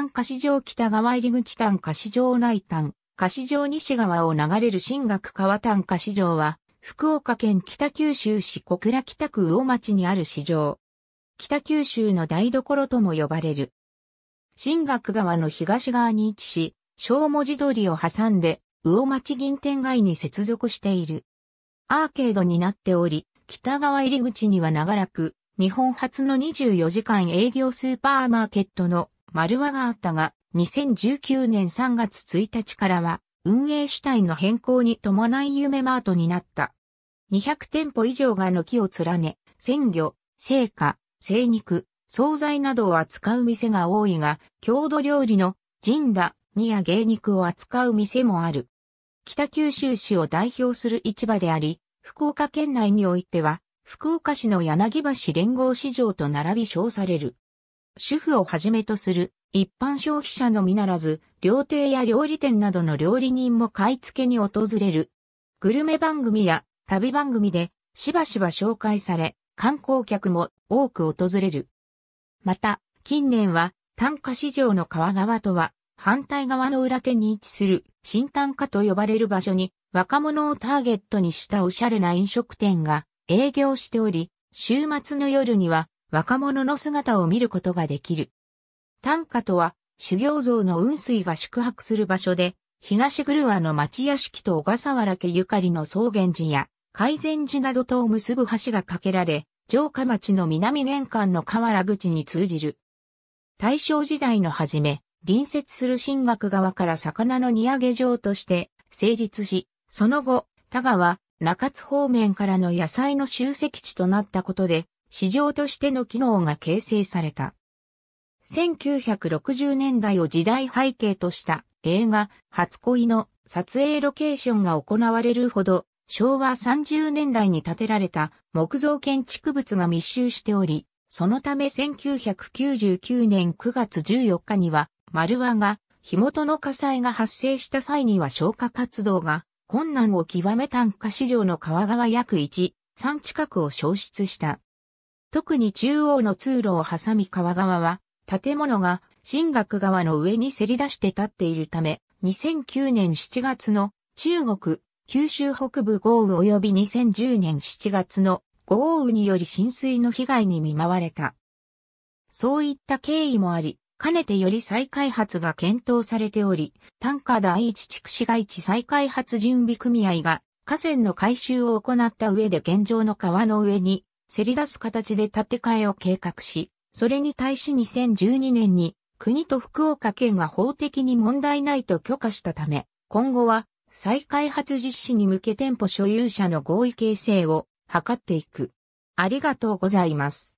ンカ市場北側入口ンカ市場内ンカ市場西側を流れる新学川ンカ市場は、福岡県北九州市小倉北区魚町にある市場。北九州の台所とも呼ばれる。新学川の東側に位置し、小文字通りを挟んで、魚町銀天街に接続している。アーケードになっており、北側入口には長らく、日本初の24時間営業スーパーマーケットの丸和があったが、2019年3月1日からは、運営主体の変更に伴い夢マートになった。200店舗以上が軒を連ね、鮮魚、生花、生肉、惣菜などを扱う店が多いが、郷土料理の神田、ニや芸肉を扱う店もある。北九州市を代表する市場であり、福岡県内においては、福岡市の柳橋連合市場と並び称される。主婦をはじめとする一般消費者のみならず、料亭や料理店などの料理人も買い付けに訪れる。グルメ番組や旅番組でしばしば紹介され、観光客も多く訪れる。また、近年は単価市場の川側とは反対側の裏手に位置する新単価と呼ばれる場所に若者をターゲットにしたおしゃれな飲食店が営業しており、週末の夜には若者の姿を見ることができる。短歌とは、修行像の雲水が宿泊する場所で、東グルアの町屋敷と小笠原家ゆかりの草原寺や海前寺などとを結ぶ橋が架けられ、城下町の南玄関の河原口に通じる。大正時代の初め、隣接する新学川から魚の荷揚げ場として成立し、その後、田川、中津方面からの野菜の集積地となったことで、市場としての機能が形成された。1960年代を時代背景とした映画、初恋の撮影ロケーションが行われるほど、昭和30年代に建てられた木造建築物が密集しており、そのため1999年9月14日には、丸和が火元の火災が発生した際には消火活動が困難を極め炭化市場の川側約1、3近くを消失した。特に中央の通路を挟み川側は、建物が新学側の上にせり出して立っているため、2009年7月の中国、九州北部豪雨及び2010年7月の豪雨により浸水の被害に見舞われた。そういった経緯もあり、かねてより再開発が検討されており、単価第一地区市街地再開発準備組合が河川の改修を行った上で現状の川の上にせり出す形で建て替えを計画し、それに対し2012年に国と福岡県が法的に問題ないと許可したため、今後は再開発実施に向け店舗所有者の合意形成を図っていく。ありがとうございます。